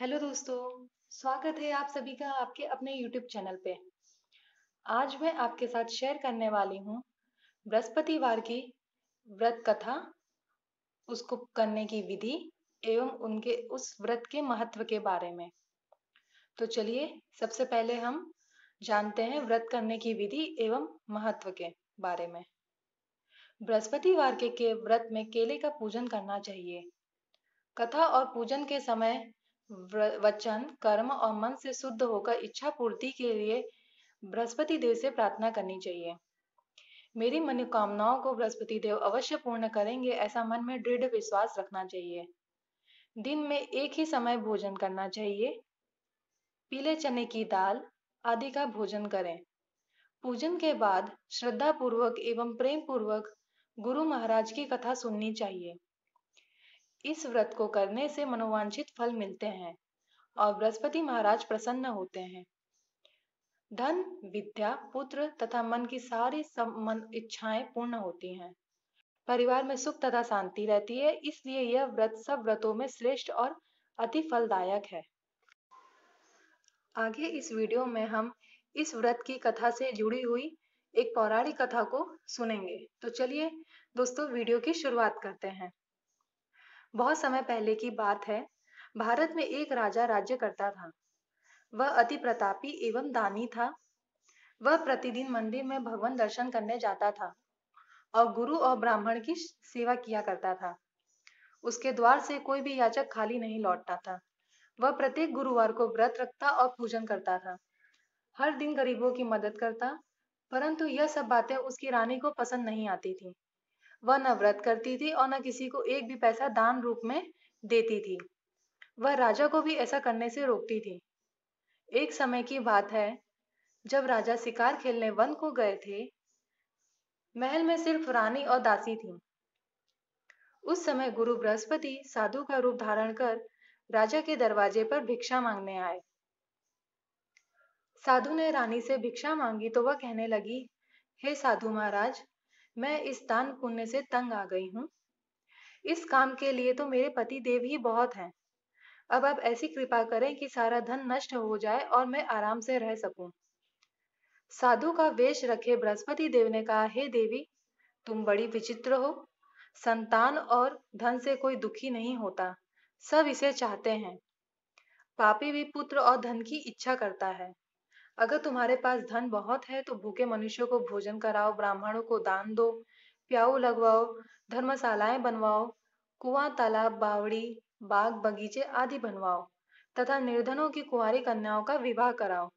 Hello दोस्तों स्वागत है आप सभी का आपके अपने यूट्यूब चैनल पे आज मैं आपके साथ शेयर करने वाली हूँ बृहस्पतिवार की व्रत कथा उसको करने की विधि एवं उनके उस व्रत के महत्व के बारे में तो चलिए सबसे पहले हम जानते हैं व्रत करने की विधि एवं महत्व के बारे में बृहस्पतिवार के, के व्रत में केले का पूजन करना चाहिए कथा और पूजन के समय वचन कर्म और मन से शुद्ध होकर इच्छा पूर्ति के लिए बृहस्पति देव से प्रार्थना करनी चाहिए मेरी मनोकामनाओं को बृहस्पति देव अवश्य पूर्ण करेंगे ऐसा मन में दृढ़ विश्वास रखना चाहिए दिन में एक ही समय भोजन करना चाहिए पीले चने की दाल आदि का भोजन करें पूजन के बाद श्रद्धा पूर्वक एवं प्रेम पूर्वक गुरु महाराज की कथा सुननी चाहिए इस व्रत को करने से मनोवांछित फल मिलते हैं और बृहस्पति महाराज प्रसन्न होते हैं धन विद्या पुत्र तथा मन की सारी मन इच्छाएं पूर्ण होती हैं परिवार में सुख तथा शांति रहती है इसलिए यह व्रत सब व्रतों में श्रेष्ठ और अति फलदायक है आगे इस वीडियो में हम इस व्रत की कथा से जुड़ी हुई एक पौराणिक कथा को सुनेंगे तो चलिए दोस्तों वीडियो की शुरुआत करते हैं बहुत समय पहले की बात है भारत में एक राजा राज्य करता था वह अति प्रतापी एवं दानी था वह प्रतिदिन मंदिर में भगवान दर्शन करने जाता था और गुरु और ब्राह्मण की सेवा किया करता था उसके द्वार से कोई भी याचक खाली नहीं लौटता था वह प्रत्येक गुरुवार को व्रत रखता और पूजन करता था हर दिन गरीबों की मदद करता परंतु यह सब बातें उसकी रानी को पसंद नहीं आती थी वह न व्रत करती थी और न किसी को एक भी पैसा दान रूप में देती थी वह राजा को भी ऐसा करने से रोकती थी एक समय की बात है जब राजा शिकार खेलने वन को गए थे महल में सिर्फ रानी और दासी थी उस समय गुरु बृहस्पति साधु का रूप धारण कर राजा के दरवाजे पर भिक्षा मांगने आए साधु ने रानी से भिक्षा मांगी तो वह कहने लगी हे साधु महाराज मैं इस दान पुण्य से तंग आ गई हूँ इस काम के लिए तो मेरे पति देव ही बहुत हैं अब आप ऐसी कृपा करें कि सारा धन नष्ट हो जाए और मैं आराम से रह सकूं। साधु का वेश रखे बृहस्पति देव ने कहा हे hey देवी तुम बड़ी विचित्र हो संतान और धन से कोई दुखी नहीं होता सब इसे चाहते हैं पापी भी पुत्र और धन की इच्छा करता है अगर तुम्हारे पास धन बहुत है तो भूखे मनुष्यों को भोजन कराओ ब्राह्मणों को दान दो प्याऊ लगवाओ धर्मशालाएं बनवाओ कुआं तालाब बावड़ी बाग बगीचे आदि बनवाओ तथा निर्धनों की कुंवारी कन्याओं का विवाह कराओ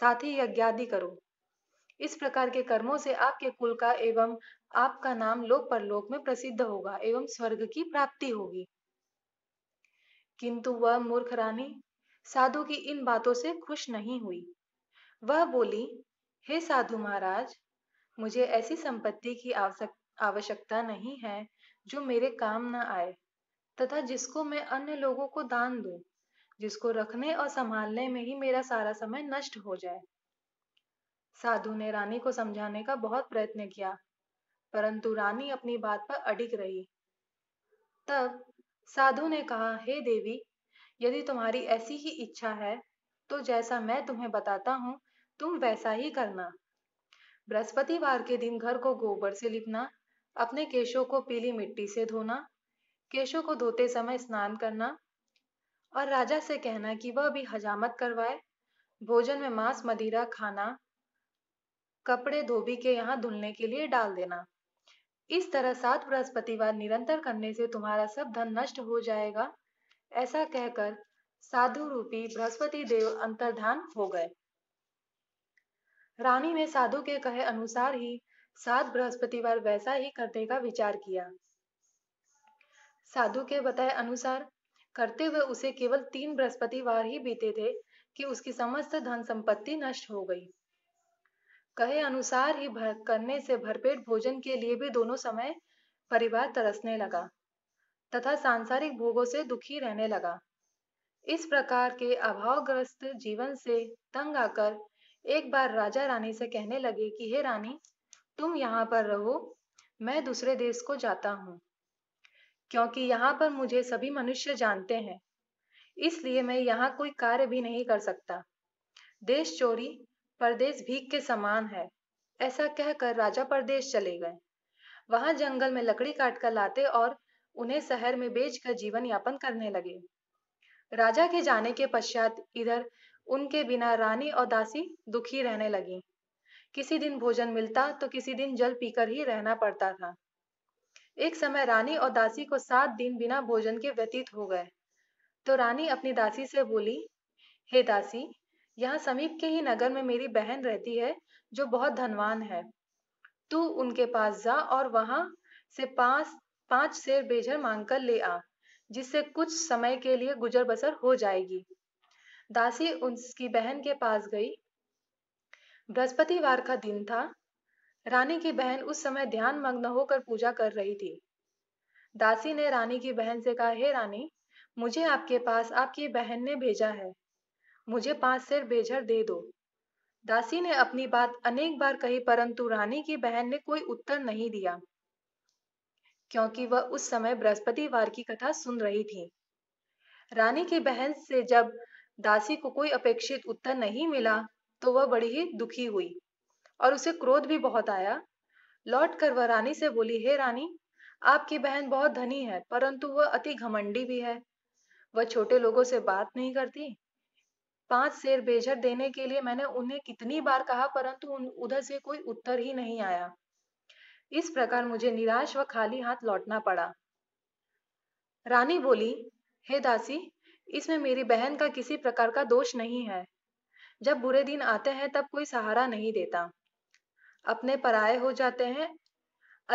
साथ ही यज्ञादि करो इस प्रकार के कर्मों से आपके कुल का एवं आपका नाम लोक परलोक में प्रसिद्ध होगा एवं स्वर्ग की प्राप्ति होगी किंतु वह मूर्ख रानी साधु की इन बातों से खुश नहीं हुई वह बोली हे साधु महाराज मुझे ऐसी संपत्ति की आवश्यकता नहीं है जो मेरे काम न आए तथा जिसको मैं अन्य लोगों को दान दू जिसको रखने और संभालने में ही मेरा सारा समय नष्ट हो जाए साधु ने रानी को समझाने का बहुत प्रयत्न किया परंतु रानी अपनी बात पर अडिग रही तब साधु ने कहा हे hey देवी यदि तुम्हारी ऐसी ही इच्छा है तो जैसा मैं तुम्हें बताता हूं तुम वैसा ही करना बृहस्पतिवार के दिन घर को गोबर से लिपना अपने केशों को पीली मिट्टी से धोना केशों को धोते समय स्नान करना और राजा से कहना कि वह भी हजामत करवाए भोजन में मांस मदिरा खाना कपड़े धोबी के यहाँ धुलने के लिए डाल देना इस तरह सात बृहस्पतिवार निरंतर करने से तुम्हारा सब धन नष्ट हो जाएगा ऐसा कहकर साधु रूपी बृहस्पति देव अंतर्धान हो गए रानी ने साधु के कहे अनुसार ही सात बृहस्पतिवार वैसा ही करने का विचार किया साधु के बताए अनुसार करते हुए उसे केवल तीन बृहस्पतिवार ही बीते थे कि उसकी समस्त धन संपत्ति नष्ट हो गई कहे अनुसार ही भर करने से भरपेट भोजन के लिए भी दोनों समय परिवार तरसने लगा तथा सांसारिक भोगों से दुखी रहने लगा इस प्रकार के अभावग्रस्त जीवन से तंग आकर एक बार राजा रानी से कहने लगे कि हे रानी तुम यहाँ पर रहो मैं दूसरे देश को जाता हूँ क्योंकि यहाँ पर मुझे सभी मनुष्य जानते हैं इसलिए मैं यहाँ कोई कार्य भी नहीं कर सकता देश चोरी परदेश भीख के समान है ऐसा कहकर राजा परदेश चले गए वहां जंगल में लकड़ी काट कर लाते और उन्हें शहर में बेचकर जीवन यापन करने लगे राजा के जाने के पश्चात इधर उनके बिना रानी और दासी दुखी रहने लगी किसी दिन भोजन मिलता तो किसी दिन जल पीकर ही रहना पड़ता था एक समय रानी और दासी को सात दिन बिना भोजन के व्यतीत हो गए तो रानी अपनी दासी से बोली हे दासी यहाँ समीप के ही नगर में मेरी बहन रहती है जो बहुत धनवान है तू उनके पास जा और वहां से पास पांच शेर बेझर मांग कर ले आ जिससे कुछ समय के लिए गुजर बसर हो जाएगी दासी उसकी बहन के पास गई बृहस्पतिवार का दिन था रानी की बहन उस समय ध्यान मग्न होकर पूजा कर रही थी दासी ने रानी की बहन से कहा हे रानी मुझे आपके पास आपकी बहन ने भेजा है मुझे पांच सिर बेझर दे दो दासी ने अपनी बात अनेक बार कही परंतु रानी की बहन ने कोई उत्तर नहीं दिया क्योंकि वह उस समय बृहस्पतिवार की कथा सुन रही थी रानी की बहन से जब दासी को कोई अपेक्षित उत्तर नहीं मिला तो वह बड़ी ही दुखी हुई और उसे क्रोध भी बहुत आया लौट कर वह रानी से बोली हे रानी आपकी बहन बहुत धनी है परंतु वह अति घमंडी भी है वह छोटे लोगों से बात नहीं करती पांच शेर बेझर देने के लिए मैंने उन्हें कितनी बार कहा परंतु उधर से कोई उत्तर ही नहीं आया इस प्रकार मुझे निराश व खाली हाथ लौटना पड़ा रानी बोली हे दासी इसमें मेरी बहन का किसी प्रकार का दोष नहीं है जब बुरे दिन आते हैं तब कोई सहारा नहीं देता अपने पराये हो जाते हैं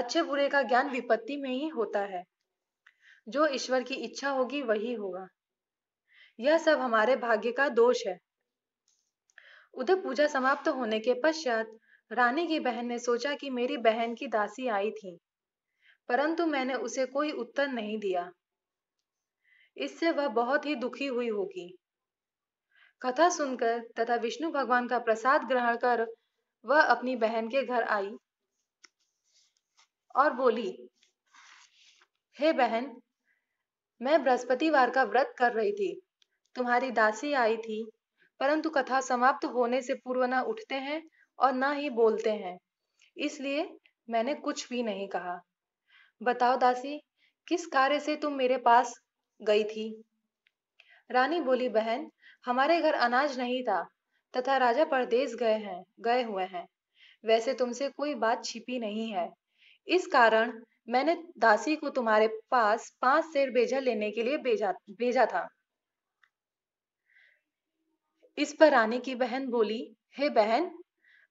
अच्छे बुरे का ज्ञान विपत्ति में ही होता है जो ईश्वर की इच्छा होगी वही होगा यह सब हमारे भाग्य का दोष है उधर पूजा समाप्त होने के पश्चात रानी की बहन ने सोचा कि मेरी बहन की दासी आई थी परंतु मैंने उसे कोई उत्तर नहीं दिया इससे वह बहुत ही दुखी हुई होगी कथा सुनकर तथा विष्णु भगवान का प्रसाद ग्रहण कर वह अपनी बहन के घर आई और बोली हे hey बहन मैं बृहस्पतिवार का व्रत कर रही थी तुम्हारी दासी आई थी परंतु कथा समाप्त होने से पूर्व ना उठते हैं और ना ही बोलते हैं इसलिए मैंने कुछ भी नहीं कहा बताओ दासी किस कार्य से तुम मेरे पास गई थी रानी बोली बहन हमारे घर अनाज नहीं था तथा राजा परदेश गए हैं गए हुए हैं वैसे तुमसे कोई बात छिपी नहीं है इस कारण मैंने दासी को तुम्हारे पास पांच सेर भेजा लेने के लिए भेजा भेजा था इस पर रानी की बहन बोली हे बहन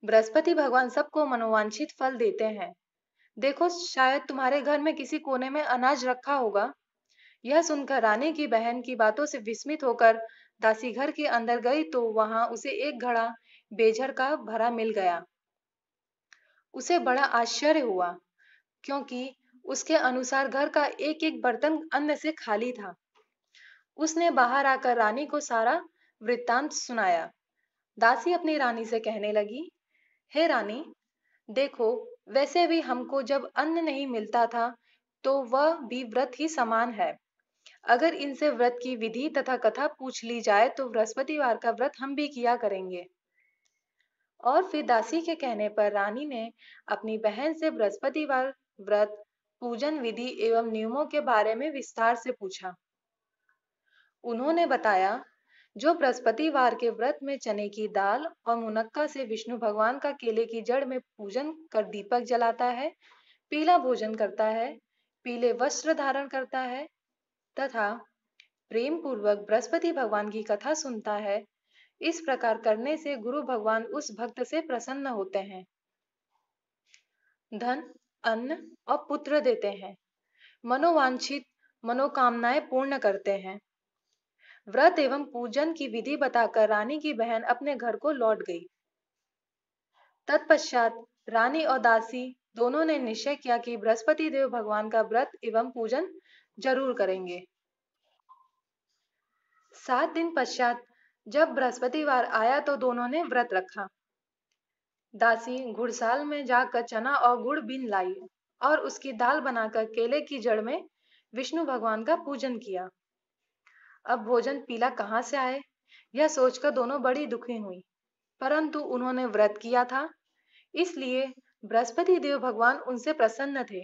बृहस्पति भगवान सबको मनोवांछित फल देते हैं देखो शायद तुम्हारे घर में किसी कोने में अनाज रखा होगा यह सुनकर रानी की बहन की बातों से विस्मित होकर दासी घर के अंदर गई तो वहां उसे एक घड़ा बेझर का भरा मिल गया उसे बड़ा आश्चर्य हुआ क्योंकि उसके अनुसार घर का एक एक बर्तन अन्न से खाली था उसने बाहर आकर रानी को सारा वृत्तांत सुनाया दासी अपनी रानी से कहने लगी हे रानी देखो वैसे भी हमको जब अन्न नहीं मिलता था तो वह भी व्रत ही समान है अगर इनसे व्रत की विधि तथा कथा पूछ ली जाए तो बृहस्पतिवार का व्रत हम भी किया करेंगे और फिर दासी के कहने पर रानी ने अपनी बहन से बृहस्पतिवार व्रत पूजन विधि एवं नियमों के बारे में विस्तार से पूछा उन्होंने बताया जो बृहस्पतिवार के व्रत में चने की दाल और मुनक्का से विष्णु भगवान का केले की जड़ में पूजन कर दीपक जलाता है पीला भोजन करता है पीले वस्त्र धारण करता है तथा प्रेम पूर्वक बृहस्पति भगवान की कथा सुनता है इस प्रकार करने से गुरु भगवान उस भक्त से प्रसन्न होते हैं धन अन्न और पुत्र देते हैं मनोवांछित मनोकामनाएं पूर्ण करते हैं व्रत एवं पूजन की विधि बताकर रानी की बहन अपने घर को लौट गई तत्पश्चात रानी और दासी दोनों ने निश्चय किया कि बृहस्पति देव भगवान का व्रत एवं पूजन जरूर करेंगे सात दिन पश्चात जब बृहस्पतिवार आया तो दोनों ने व्रत रखा दासी घुड़साल में जाकर चना और गुड़ बीन लाई और उसकी दाल बनाकर केले की जड़ में विष्णु भगवान का पूजन किया अब भोजन पीला कहाँ से आए यह सोचकर दोनों बड़ी दुखी हुई परंतु उन्होंने व्रत किया था इसलिए बृहस्पति देव भगवान उनसे प्रसन्न थे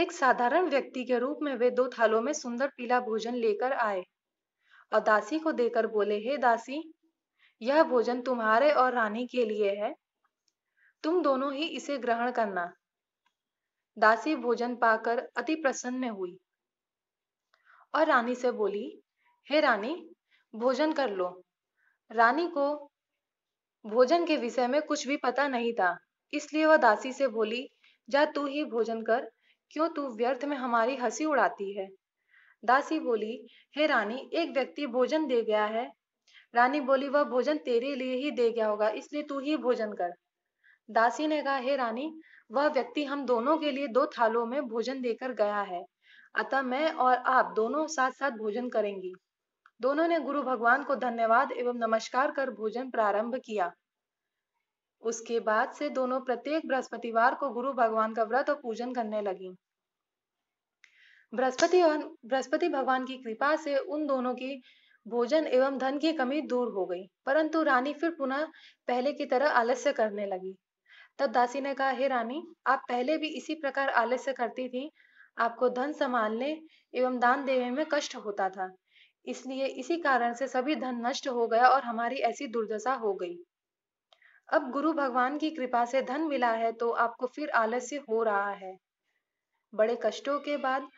एक साधारण व्यक्ति के रूप में वे दो थालों में सुंदर पीला भोजन लेकर आए और दासी को देकर बोले हे दासी यह भोजन तुम्हारे और रानी के लिए है तुम दोनों ही इसे ग्रहण करना दासी भोजन पाकर अति प्रसन्न हुई और रानी से बोली हे रानी भोजन कर लो रानी को भोजन के विषय में कुछ भी पता नहीं था इसलिए वह दासी से बोली जा तू ही भोजन कर क्यों तू व्यर्थ में हमारी हंसी उड़ाती है दासी बोली हे रानी एक व्यक्ति भोजन दे गया है रानी बोली वह भोजन तेरे लिए ही दे गया होगा इसलिए तू ही भोजन कर दासी ने कहा हे रानी वह व्यक्ति हम दोनों के लिए दो थालों में भोजन देकर गया है अतः मैं और आप दोनों साथ साथ भोजन करेंगी दोनों ने गुरु भगवान को धन्यवाद एवं नमस्कार कर भोजन प्रारंभ किया उसके बाद से दोनों प्रत्येक बृहस्पतिवार को गुरु भगवान का व्रत और पूजन करने लगी बृहस्पति बृहस्पति भगवान की कृपा से उन दोनों की भोजन एवं धन की कमी दूर हो गई परंतु रानी फिर पुनः पहले की तरह आलस्य करने लगी तब दासी ने कहा हे रानी आप पहले भी इसी प्रकार आलस्य करती थी आपको धन संभालने एवं दान देने में कष्ट होता था इसलिए इसी कारण से सभी धन नष्ट हो गया और हमारी ऐसी दुर्दशा हो गई अब गुरु भगवान की कृपा से धन मिला है तो आपको फिर आलस्य हो रहा है बड़े कष्टों के बाद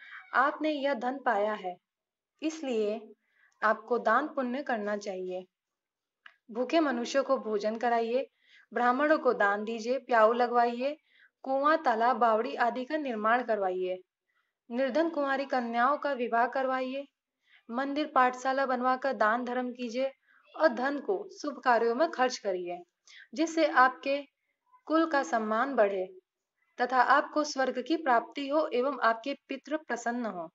आपने यह धन पाया है इसलिए आपको दान पुण्य करना चाहिए भूखे मनुष्यों को भोजन कराइए ब्राह्मणों को दान दीजिए प्याऊ लगवाइए कुआं तालाब बावड़ी आदि का निर्माण करवाइए निर्धन कुमारी कन्याओं का विवाह करवाइए मंदिर पाठशाला बनवा कर दान धर्म कीजिए और धन को शुभ कार्यों में खर्च करिए जिससे आपके कुल का सम्मान बढ़े तथा आपको स्वर्ग की प्राप्ति हो एवं आपके पितृ प्रसन्न हो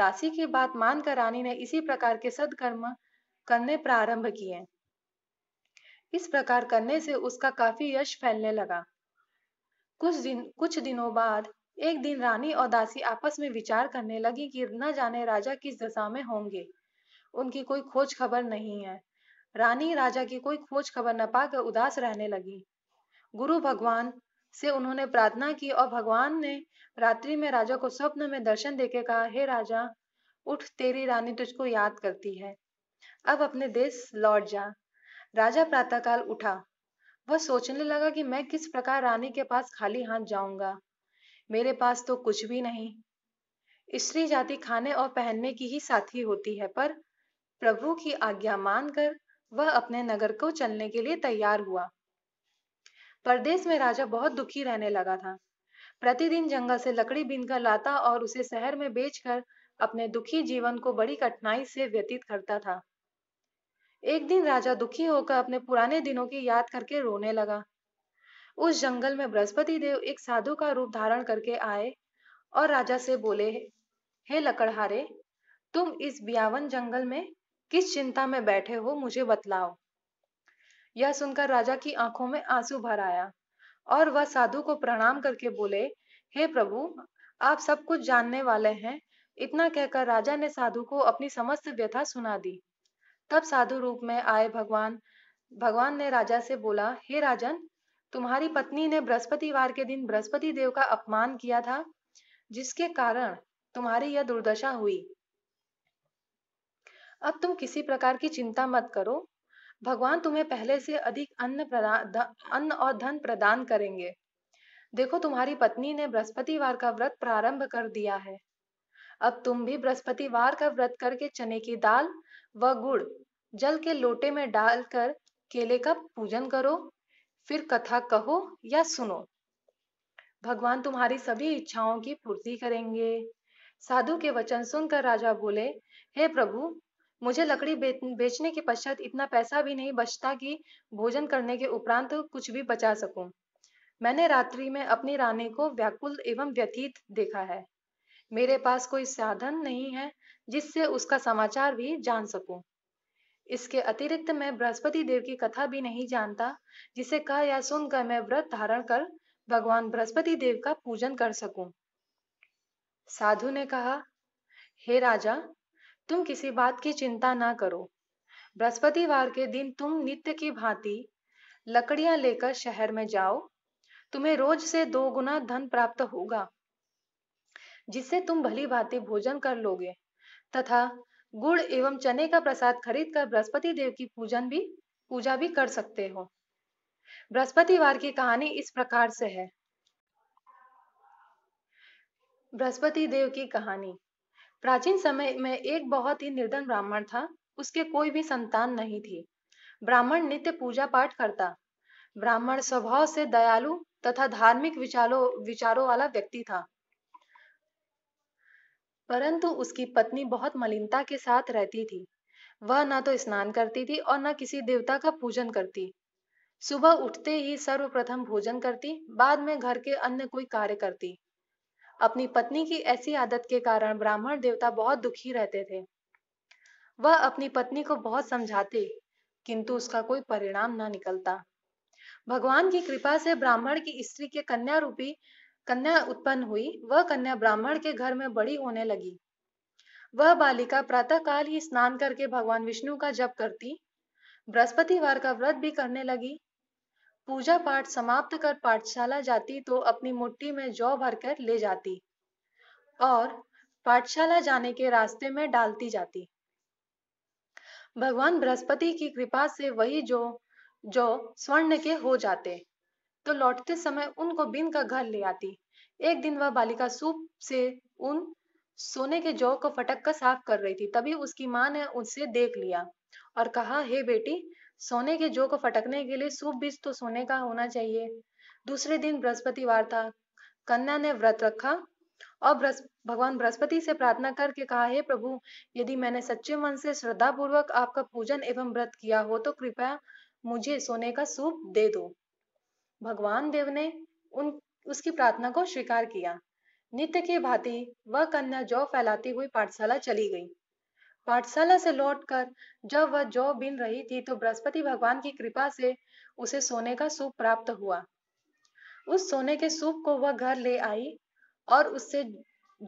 दासी की बात मानकर रानी ने इसी प्रकार के सदकर्म करने प्रारंभ किए इस प्रकार करने से उसका काफी यश फैलने लगा कुछ दिन कुछ दिनों बाद एक दिन रानी और दासी आपस में विचार करने लगी कि न जाने राजा किस दशा में होंगे उनकी कोई खोज खबर नहीं है रानी राजा की कोई खोज खबर न पाकर उदास रहने लगी गुरु भगवान से उन्होंने प्रार्थना की और भगवान ने रात्रि में राजा को स्वप्न में दर्शन देके कहा हे राजा उठ तेरी रानी तुझको याद करती है अब अपने देश लौट जा राजा प्रातःकाल उठा वह सोचने लगा कि मैं किस प्रकार रानी के पास खाली हाथ जाऊंगा मेरे पास तो कुछ भी नहीं स्त्री जाति खाने और पहनने की ही साथी होती है पर प्रभु की आज्ञा मानकर वह अपने नगर को चलने के लिए तैयार हुआ परदेश में राजा बहुत दुखी रहने लगा था प्रतिदिन जंगल से लकड़ी बीनकर लाता और उसे शहर में बेचकर अपने दुखी जीवन को बड़ी कठिनाई से व्यतीत करता था एक दिन राजा दुखी होकर अपने पुराने दिनों की याद करके रोने लगा उस जंगल में बृहस्पति देव एक साधु का रूप धारण करके आए और राजा से बोले हे लकड़हारे तुम इस बियावन जंगल में किस चिंता में बैठे हो मुझे बतलाओ यह सुनकर राजा की आंखों में आंसू भर आया और वह साधु को प्रणाम करके बोले हे hey प्रभु आप सब कुछ जानने वाले हैं इतना कहकर राजा ने साधु को अपनी समस्त व्यथा सुना दी तब साधु रूप में आए भगवान भगवान ने राजा से बोला हे hey राजन तुम्हारी पत्नी ने बृहस्पतिवार के दिन बृहस्पति देव का अपमान किया था जिसके कारण तुम्हारी यह दुर्दशा हुई अब तुम किसी प्रकार की चिंता मत करो भगवान तुम्हें पहले से अधिक अन्न प्रदान अन्न और धन प्रदान करेंगे देखो तुम्हारी पत्नी ने बृहस्पतिवार का व्रत प्रारंभ कर दिया है अब तुम भी बृहस्पतिवार का व्रत करके चने की दाल व गुड़ जल के लोटे में डालकर केले का पूजन करो फिर कथा कहो या सुनो भगवान तुम्हारी सभी इच्छाओं की पूर्ति करेंगे साधु के वचन सुनकर राजा बोले हे प्रभु मुझे लकड़ी बेचने के पश्चात इतना पैसा भी नहीं बचता कि भोजन करने के उपरांत कुछ भी बचा सकूं। मैंने रात्रि में अपनी रानी को व्याकुल एवं व्यतीत देखा है मेरे पास कोई साधन नहीं है जिससे उसका समाचार भी जान सकूं। इसके अतिरिक्त मैं बृहस्पति देव की कथा भी नहीं जानता जिसे कह या सुनकर मैं व्रत धारण कर भगवान बृहस्पति देव का पूजन कर सकूं। साधु ने कहा हे राजा तुम किसी बात की चिंता ना करो बृहस्पतिवार के दिन तुम नित्य की भांति लकड़ियां लेकर शहर में जाओ तुम्हें रोज से दो गुना धन प्राप्त होगा जिससे तुम भली भांति भोजन कर लोगे तथा गुड़ एवं चने का प्रसाद खरीद कर बृहस्पति देव की पूजन भी पूजा भी कर सकते हो बृहस्पतिवार की कहानी इस प्रकार से है बृहस्पति देव की कहानी प्राचीन समय में एक बहुत ही निर्धन ब्राह्मण था उसके कोई भी संतान नहीं थी ब्राह्मण नित्य पूजा पाठ करता ब्राह्मण स्वभाव से दयालु तथा धार्मिक विचारों विचारों वाला व्यक्ति था परंतु उसकी पत्नी बहुत मलिनता के साथ रहती थी वह न तो स्नान करती थी और न किसी देवता का पूजन करती सुबह उठते ही सर्वप्रथम भोजन करती बाद में घर के अन्य कोई कार्य करती अपनी पत्नी की ऐसी आदत के कारण ब्राह्मण देवता बहुत दुखी रहते थे वह अपनी पत्नी को बहुत समझाते किंतु उसका कोई परिणाम ना निकलता भगवान की कृपा से ब्राह्मण की स्त्री के कन्या रूपी कन्या उत्पन्न हुई वह कन्या ब्राह्मण के घर में बड़ी होने लगी वह बालिका प्रातः काल ही स्नान करके भगवान विष्णु का जप करती बृहस्पतिवार का व्रत भी करने लगी पूजा पाठ समाप्त कर पाठशाला जाती तो अपनी मुट्ठी में जौ भरकर ले जाती और पाठशाला जाने के रास्ते में डालती जाती भगवान बृहस्पति की कृपा से वही जो जो स्वर्ण के हो जाते तो लौटते समय उनको बिन का घर ले आती एक दिन वह बालिका सूप से उन सोने के जौ को फटक कर साफ कर रही थी तभी उसकी माँ ने उसे देख लिया और कहा हे hey बेटी सोने के जो को फटकने के लिए शुभ बीज तो सोने का होना चाहिए दूसरे दिन बृहस्पतिवार था कन्या ने व्रत रखा और ब्रस, भगवान बृहस्पति से प्रार्थना करके कहा हे प्रभु यदि मैंने सच्चे मन से श्रद्धा पूर्वक आपका पूजन एवं व्रत किया हो तो कृपया मुझे सोने का सूप दे दो भगवान देव ने उन उसकी प्रार्थना को स्वीकार किया नित्य की भांति वह कन्या जौ फैलाती हुई पाठशाला चली गई पाठशाला से लौटकर जब वह जौ बिन रही थी तो बृहस्पति भगवान की कृपा से उसे सोने का सूप प्राप्त हुआ उस सोने के सूप को वह घर ले आई और उससे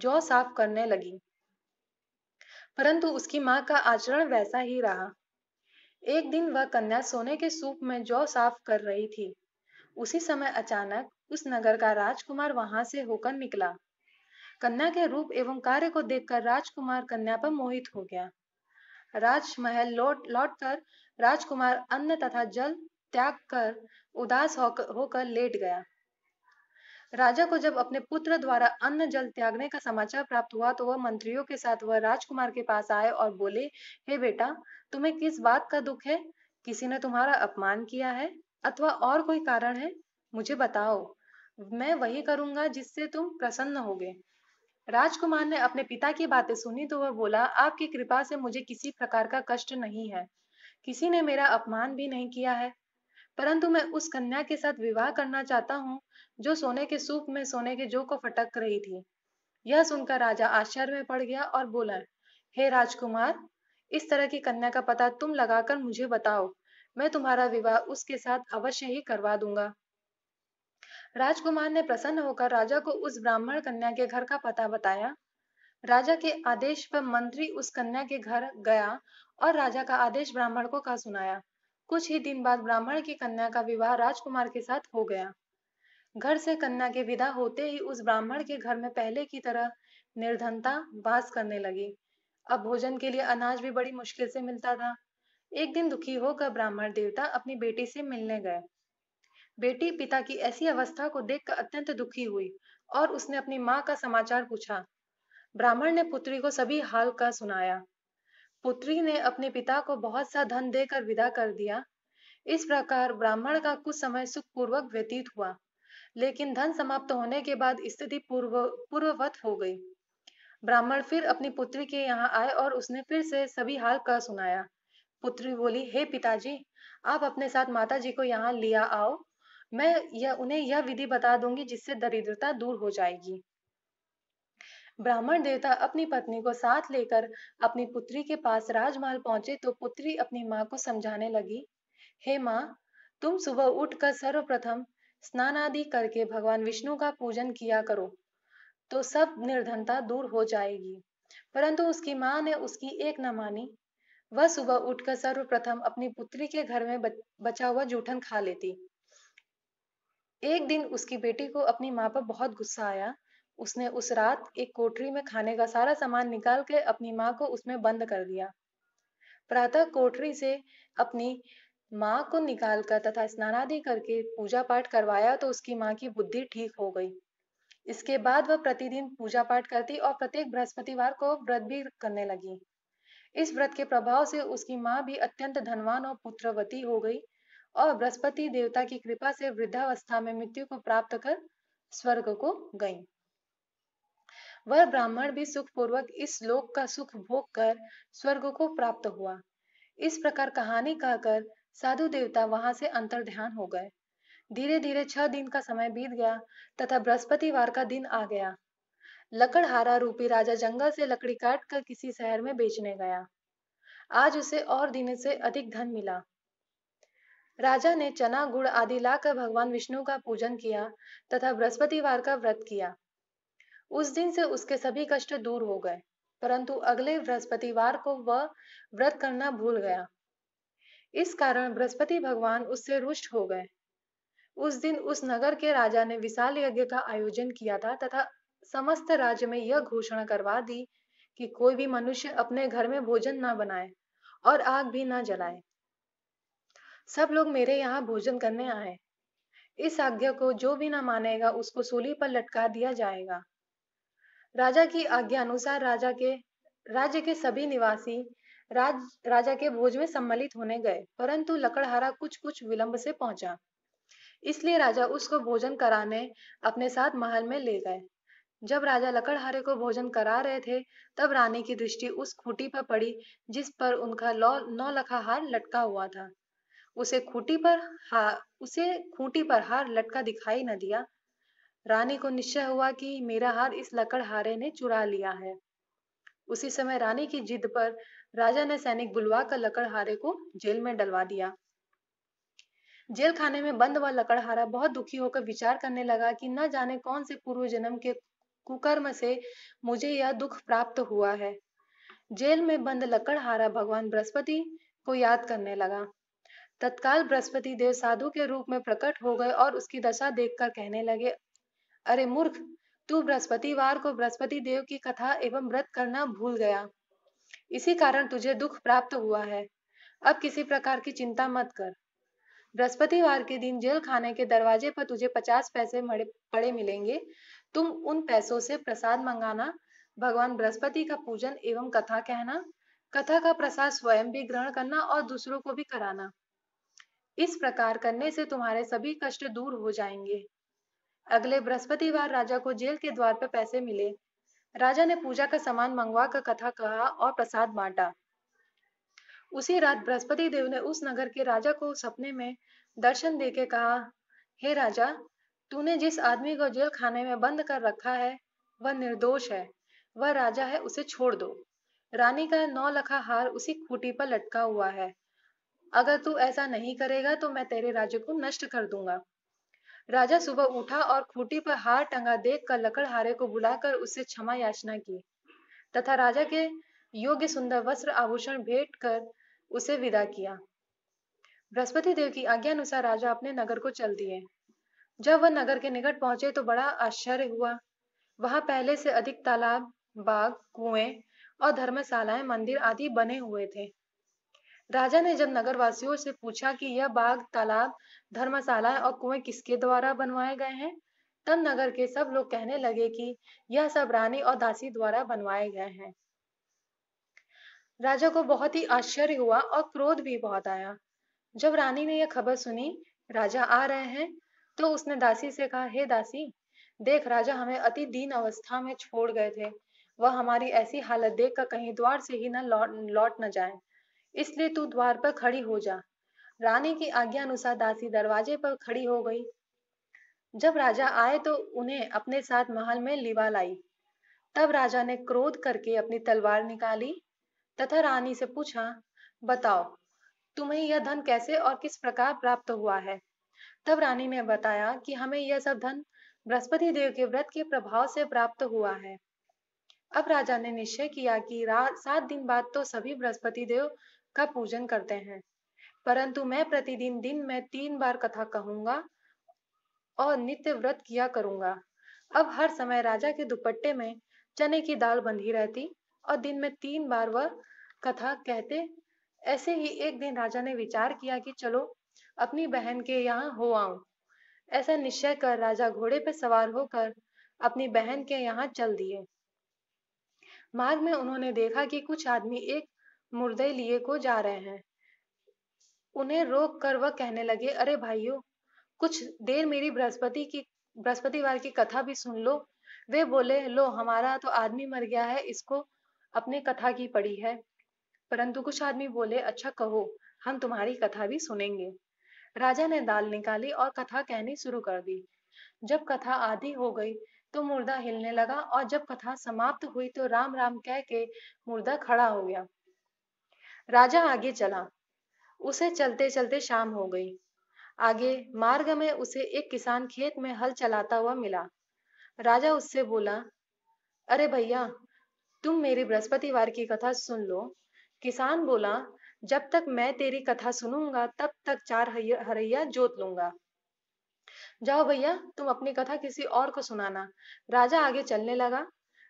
जौ साफ करने लगी परंतु उसकी माँ का आचरण वैसा ही रहा एक दिन वह कन्या सोने के सूप में जौ साफ कर रही थी उसी समय अचानक उस नगर का राजकुमार वहां से होकर निकला कन्या के रूप एवं कार्य को देखकर राजकुमार कन्या पर मोहित हो गया राजमहल लौट लौट कर राजकुमार अन्न तथा जल त्याग कर उदास होकर हो लेट गया राजा को जब अपने पुत्र द्वारा अन्न जल त्यागने का समाचार प्राप्त हुआ तो वह मंत्रियों के साथ वह राजकुमार के पास आए और बोले हे hey बेटा तुम्हें किस बात का दुख है किसी ने तुम्हारा अपमान किया है अथवा और कोई कारण है मुझे बताओ मैं वही करूंगा जिससे तुम प्रसन्न होगे राजकुमार ने अपने पिता की बातें सुनी तो वह बोला आपकी कृपा से मुझे किसी प्रकार का कष्ट नहीं है किसी ने मेरा अपमान भी नहीं किया है परंतु मैं उस कन्या के साथ विवाह करना चाहता हूँ जो सोने के सूप में सोने के जो को फटक रही थी यह सुनकर राजा आश्चर्य में पड़ गया और बोला हे hey, राजकुमार इस तरह की कन्या का पता तुम लगाकर मुझे बताओ मैं तुम्हारा विवाह उसके साथ अवश्य ही करवा दूंगा राजकुमार ने प्रसन्न होकर राजा को उस ब्राह्मण कन्या के घर का पता बताया राजा के आदेश पर मंत्री उस कन्या के घर गया और राजा का आदेश ब्राह्मण को कहा सुनाया कुछ ही दिन बाद ब्राह्मण की कन्या का विवाह राजकुमार के साथ हो गया घर से कन्या के विदा होते ही उस ब्राह्मण के घर में पहले की तरह निर्धनता वास करने लगी अब भोजन के लिए अनाज भी बड़ी मुश्किल से मिलता था एक दिन दुखी होकर ब्राह्मण देवता अपनी बेटी से मिलने गए बेटी पिता की ऐसी अवस्था को देखकर अत्यंत दुखी हुई और उसने अपनी माँ का समाचार पूछा ब्राह्मण ने पुत्री को सभी हाल का सुनाया पुत्री ने अपने पिता को बहुत सा धन देकर विदा कर दिया इस प्रकार ब्राह्मण का कुछ समय सुखपूर्वक व्यतीत हुआ लेकिन धन समाप्त होने के बाद स्थिति पूर्व पूर्ववत हो गई ब्राह्मण फिर अपनी पुत्री के यहाँ आए और उसने फिर से सभी हाल का सुनाया पुत्री बोली हे पिताजी आप अपने साथ माता जी को यहाँ लिया आओ मैं यह उन्हें यह विधि बता दूंगी जिससे दरिद्रता दूर हो जाएगी ब्राह्मण देवता अपनी पत्नी को साथ लेकर अपनी पुत्री के पास राजमहल पहुंचे तो पुत्री अपनी माँ को समझाने लगी हे माँ तुम सुबह उठकर सर्वप्रथम स्नान आदि करके भगवान विष्णु का पूजन किया करो तो सब निर्धनता दूर हो जाएगी परंतु उसकी माँ ने उसकी एक न मानी वह सुबह उठकर सर्वप्रथम अपनी पुत्री के घर में बचा हुआ जूठन खा लेती एक दिन उसकी बेटी को अपनी माँ पर बहुत गुस्सा आया उसने उस रात एक कोठरी में खाने का सारा सामान निकाल के अपनी माँ को उसमें बंद कर दिया प्रातः कोठरी से अपनी माँ को निकालकर तथा स्नानादि करके पूजा पाठ करवाया तो उसकी माँ की बुद्धि ठीक हो गई इसके बाद वह प्रतिदिन पूजा पाठ करती और प्रत्येक बृहस्पतिवार को व्रत भी करने लगी इस व्रत के प्रभाव से उसकी माँ भी अत्यंत धनवान और पुत्रवती हो गई और बृहस्पति देवता की कृपा से वृद्धावस्था में मृत्यु को प्राप्त कर स्वर्ग को गई वह ब्राह्मण भी सुखपूर्वक इस लोक का सुख भोग कर स्वर्ग को प्राप्त हुआ इस प्रकार कहानी कहकर साधु देवता वहां से अंतर ध्यान हो गए धीरे धीरे छह दिन का समय बीत गया तथा बृहस्पतिवार का दिन आ गया लकड़हारा रूपी राजा जंगल से लकड़ी काट कर किसी शहर में बेचने गया आज उसे और दिन से अधिक धन मिला राजा ने चना गुड़ आदि लाकर भगवान विष्णु का पूजन किया तथा बृहस्पतिवार का व्रत किया उस दिन से उसके सभी कष्ट दूर हो गए परंतु अगले बृहस्पतिवार को वह व्रत करना भूल गया इस कारण बृहस्पति भगवान उससे रुष्ट हो गए उस दिन उस नगर के राजा ने विशाल यज्ञ का आयोजन किया था तथा समस्त राज्य में यह घोषणा करवा दी कि कोई भी मनुष्य अपने घर में भोजन ना बनाए और आग भी ना जलाए सब लोग मेरे यहाँ भोजन करने आए इस आज्ञा को जो भी ना मानेगा उसको सूली पर लटका दिया जाएगा राजा की आज्ञा अनुसार राजा के राज्य के सभी निवासी राज राजा के भोज में सम्मिलित होने गए परंतु लकड़हारा कुछ कुछ विलंब से पहुंचा इसलिए राजा उसको भोजन कराने अपने साथ महल में ले गए जब राजा लकड़हारे को भोजन करा रहे थे तब रानी की दृष्टि उस खूंटी पर पड़ी जिस पर उनका लौ नौ हार लटका हुआ था उसे खूटी पर हार उसे खूंटी पर हार लटका दिखाई न दिया रानी को निश्चय हुआ कि मेरा हार इस लकड़हारे ने चुरा लिया है उसी समय रानी की जिद पर राजा ने सैनिक बुलवा कर लकड़हारे को जेल में डलवा दिया जेल खाने में बंद हुआ लकड़हारा बहुत दुखी होकर विचार करने लगा कि न जाने कौन से पूर्व जन्म के कुकर्म से मुझे यह दुख प्राप्त हुआ है जेल में बंद लकड़हारा भगवान बृहस्पति को याद करने लगा तत्काल बृहस्पति देव साधु के रूप में प्रकट हो गए और उसकी दशा देखकर कहने लगे अरे मूर्ख तू बृहस्पतिवार को बृहस्पति देव की कथा एवं व्रत करना भूल गया इसी कारण तुझे दुख प्राप्त हुआ है अब किसी प्रकार की चिंता मत कर बृहस्पतिवार के दिन जेल खाने के दरवाजे पर तुझे पचास पैसे पड़े मिलेंगे तुम उन पैसों से प्रसाद मंगाना भगवान बृहस्पति का पूजन एवं कथा कहना कथा का प्रसाद स्वयं भी ग्रहण करना और दूसरों को भी कराना इस प्रकार करने से तुम्हारे सभी कष्ट दूर हो जाएंगे अगले बृहस्पतिवार राजा को जेल के द्वार पर पैसे मिले राजा ने पूजा का सामान मंगवा कर कथा कहा और प्रसाद बांटा उसी रात बृहस्पति देव ने उस नगर के राजा को सपने में दर्शन देके कहा हे राजा तूने जिस आदमी को जेल खाने में बंद कर रखा है वह निर्दोष है वह राजा है उसे छोड़ दो रानी का नौ लखा हार उसी खूटी पर लटका हुआ है अगर तू ऐसा नहीं करेगा तो मैं तेरे राज्य को नष्ट कर दूंगा राजा सुबह उठा और खूटी पर हार टंगा देख कर लकड़हारे को बुलाकर उससे क्षमा याचना की तथा राजा के योग्य सुंदर वस्त्र आभूषण भेंट कर उसे विदा किया बृहस्पति देव की आज्ञा अनुसार राजा अपने नगर को चल दिए जब वह नगर के निकट पहुंचे तो बड़ा आश्चर्य हुआ वहां पहले से अधिक तालाब बाग कुएं और धर्मशालाएं मंदिर आदि बने हुए थे राजा ने जब नगरवासियों से पूछा कि यह बाग तालाब धर्मशाला और कुएं किसके द्वारा बनवाए गए हैं तब नगर के सब लोग कहने लगे कि यह सब रानी और दासी द्वारा बनवाए गए हैं राजा को बहुत ही आश्चर्य हुआ और क्रोध भी बहुत आया जब रानी ने यह खबर सुनी राजा आ रहे हैं तो उसने दासी से कहा हे hey, दासी देख राजा हमें अति दीन अवस्था में छोड़ गए थे वह हमारी ऐसी हालत देख कर कहीं द्वार से ही न लौट लौट न जाए इसलिए तू द्वार पर खड़ी हो जा रानी की आज्ञा अनुसार दासी दरवाजे पर खड़ी हो गई जब राजा आए तो उन्हें अपने साथ महल में लिवा लाई तब राजा ने क्रोध करके अपनी तलवार निकाली तथा रानी से पूछा बताओ तुम्हें यह धन कैसे और किस प्रकार प्राप्त हुआ है तब रानी ने बताया कि हमें यह सब धन बृहस्पति देव के व्रत के प्रभाव से प्राप्त हुआ है अब राजा ने निश्चय किया कि रात सात दिन बाद तो सभी बृहस्पति देव का पूजन करते हैं परंतु मैं प्रतिदिन दिन में तीन बार कथा कहूंगा और नित्य व्रत किया करूंगा अब हर समय राजा के दुपट्टे में चने की दाल बंधी रहती और दिन में तीन बार वह कथा कहते ऐसे ही एक दिन राजा ने विचार किया कि चलो अपनी बहन के यहाँ हो आऊं ऐसा निश्चय कर राजा घोड़े पर सवार होकर अपनी बहन के यहाँ चल दिए मार्ग में उन्होंने देखा कि कुछ आदमी एक मुर्दे लिए को जा रहे हैं उन्हें रोक कर वह कहने लगे अरे भाइयों कुछ देर मेरी बृहस्पति की बृहस्पतिवार की कथा भी सुन लो वे बोले लो हमारा तो आदमी मर गया है इसको अपने कथा की पड़ी है परंतु कुछ आदमी बोले अच्छा कहो हम तुम्हारी कथा भी सुनेंगे राजा ने दाल निकाली और कथा कहनी शुरू कर दी जब कथा आधी हो गई तो मुर्दा हिलने लगा और जब कथा समाप्त हुई तो राम राम कह के मुर्दा खड़ा हो गया राजा आगे चला उसे चलते चलते शाम हो गई आगे मार्ग में उसे एक किसान खेत में हल चलाता हुआ मिला राजा उससे बोला अरे भैया तुम मेरी बृहस्पतिवार की कथा सुन लो किसान बोला जब तक मैं तेरी कथा सुनूंगा तब तक चार हरैया जोत लूंगा जाओ भैया तुम अपनी कथा किसी और को सुनाना राजा आगे चलने लगा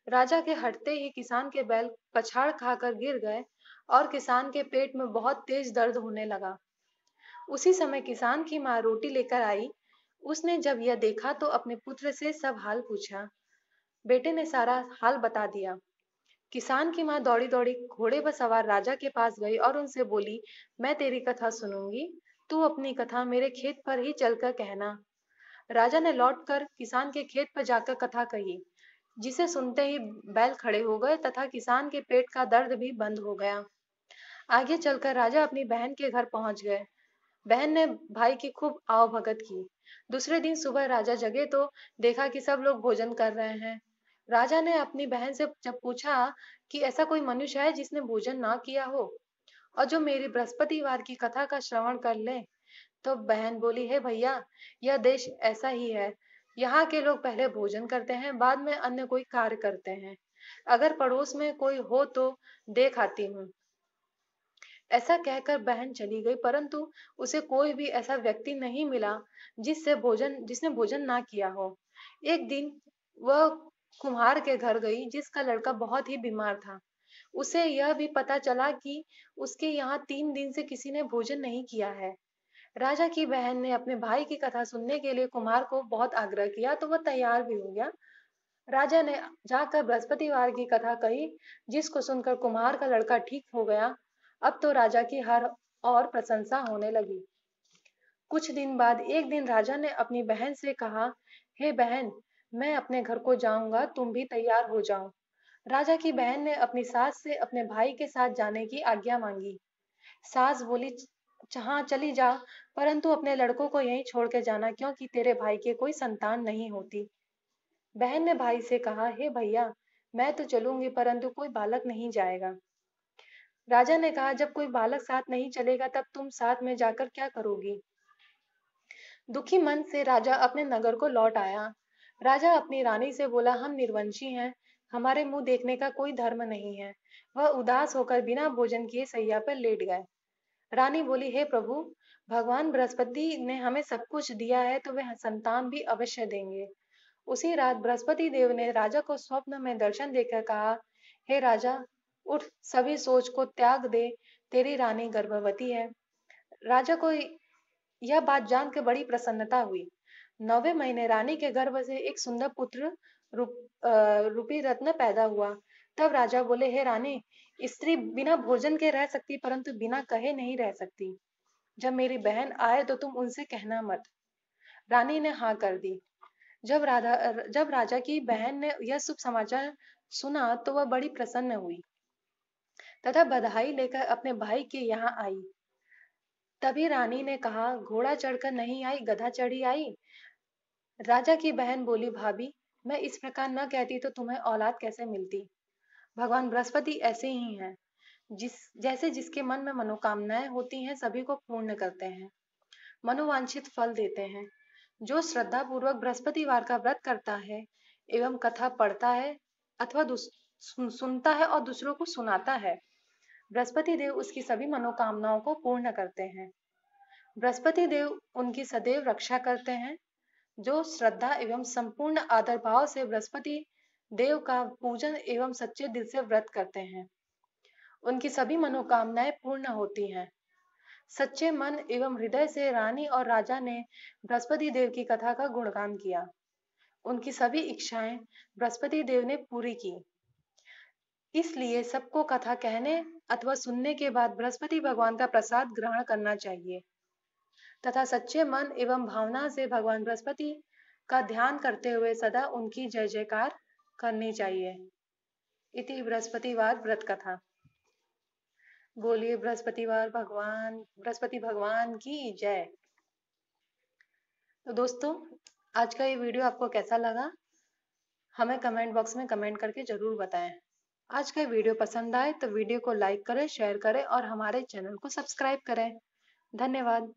राजा के हटते ही किसान के बैल पछाड़ खाकर गिर गए और किसान के पेट में बहुत तेज दर्द होने लगा उसी समय किसान की माँ रोटी लेकर आई उसने जब यह देखा तो अपने पुत्र से सब हाल पूछा बेटे ने सारा हाल बता दिया किसान की माँ दौड़ी दौड़ी घोड़े पर सवार राजा के पास गई और उनसे बोली मैं तेरी कथा सुनूंगी तू अपनी कथा मेरे खेत पर ही चलकर कहना राजा ने लौटकर किसान के खेत पर जाकर कथा कही जिसे सुनते ही बैल खड़े हो गए तथा किसान के पेट का दर्द भी बंद हो गया आगे चलकर राजा अपनी बहन के घर पहुंच गए बहन ने भाई की खूब आवभगत की दूसरे दिन सुबह राजा जगे तो देखा कि सब लोग भोजन कर रहे हैं राजा ने अपनी बहन से जब पूछा कि ऐसा कोई मनुष्य है जिसने भोजन ना किया हो और जो मेरी बृहस्पतिवार की कथा का श्रवण कर ले तो बहन बोली हे भैया यह देश ऐसा ही है यहाँ के लोग पहले भोजन करते हैं बाद में अन्य कोई कार्य करते हैं अगर पड़ोस में कोई हो तो देख आती हूँ ऐसा कहकर बहन चली गई परंतु उसे कोई भी ऐसा व्यक्ति नहीं मिला जिससे भोजन जिसने भोजन ना किया हो एक दिन वह कुम्हार के घर गई जिसका लड़का बहुत ही बीमार था उसे यह भी पता चला कि उसके यहाँ तीन दिन से किसी ने भोजन नहीं किया है राजा की बहन ने अपने भाई की कथा सुनने के लिए कुमार को बहुत आग्रह किया तो वह तैयार भी हो गया राजा ने जाकर बृहस्पतिवार की कथा कही जिसको सुनकर कुमार का लड़का ठीक हो गया अब तो राजा की हर और प्रशंसा होने लगी कुछ दिन बाद एक दिन राजा ने अपनी बहन से कहा हे hey बहन मैं अपने घर को जाऊंगा तुम भी तैयार हो जाओ राजा की बहन ने अपनी सास से अपने भाई के साथ जाने की आज्ञा मांगी सास बोली जहा चली जा परंतु अपने लड़कों को यहीं छोड़ के जाना क्योंकि तेरे भाई की कोई संतान नहीं होती बहन ने भाई से कहा हे hey भैया मैं तो चलूंगी परंतु कोई बालक नहीं जाएगा राजा ने कहा जब कोई बालक साथ नहीं चलेगा तब तुम साथ में जाकर क्या करोगी दुखी मन से राजा अपने नगर को लौट आया राजा अपनी रानी से बोला हम निर्वंशी हैं हमारे मुंह देखने का कोई धर्म नहीं है वह उदास होकर बिना भोजन किए सैया पर लेट गए रानी बोली हे प्रभु भगवान बृहस्पति ने हमें सब कुछ दिया है तो वह संतान भी अवश्य देंगे उसी रात बृहस्पति देव ने राजा को स्वप्न में दर्शन देकर कहा हे राजा उठ सभी सोच को त्याग दे तेरी रानी गर्भवती है राजा को यह बात जान के बड़ी प्रसन्नता हुई नौवे महीने रानी के गर्भ से एक सुंदर पुत्र रूप रूपी रत्न पैदा हुआ तब राजा बोले हे रानी स्त्री बिना भोजन के रह सकती परंतु बिना कहे नहीं रह सकती जब मेरी बहन आए तो तुम उनसे कहना मत रानी ने हाँ कर दी जब राधा जब राजा की बहन ने यह शुभ समाचार सुना तो वह बड़ी प्रसन्न हुई तथा बधाई लेकर अपने भाई के यहाँ आई तभी रानी ने कहा घोड़ा चढ़कर नहीं आई गधा चढ़ी आई राजा की बहन बोली भाभी मैं इस प्रकार न कहती तो तुम्हें औलाद कैसे मिलती भगवान बृहस्पति ऐसे ही हैं जिस जैसे जिसके मन में मनोकामनाएं होती हैं सभी को पूर्ण करते हैं मनोवांछित फल देते हैं जो श्रद्धा पूर्वक बृहस्पतिवार का व्रत करता है एवं कथा पढ़ता है अथवा सुनता है और दूसरों को सुनाता है बृहस्पति देव उसकी सभी मनोकामनाओं को पूर्ण करते हैं बृहस्पति देव उनकी सदैव रक्षा करते हैं जो श्रद्धा एवं संपूर्ण आदर भाव से बृहस्पति देव का पूजन एवं सच्चे दिल से व्रत करते हैं उनकी सभी मनोकामनाएं पूर्ण होती हैं सच्चे मन एवं हृदय से रानी और राजा ने बृहस्पति देव की कथा का गुणगान किया उनकी सभी इच्छाएं बृहस्पति देव ने पूरी की इसलिए सबको कथा कहने अथवा सुनने के बाद बृहस्पति भगवान का प्रसाद ग्रहण करना चाहिए तथा सच्चे मन एवं भावना से भगवान बृहस्पति का ध्यान करते हुए सदा उनकी जय जयकार करनी चाहिए इति बृहस्पतिवार व्रत कथा बोलिए बृहस्पतिवार भगवान बृहस्पति भगवान की जय तो दोस्तों आज का ये वीडियो आपको कैसा लगा हमें कमेंट बॉक्स में कमेंट करके जरूर बताएं आज का वीडियो पसंद आए तो वीडियो को लाइक करें शेयर करें और हमारे चैनल को सब्सक्राइब करें धन्यवाद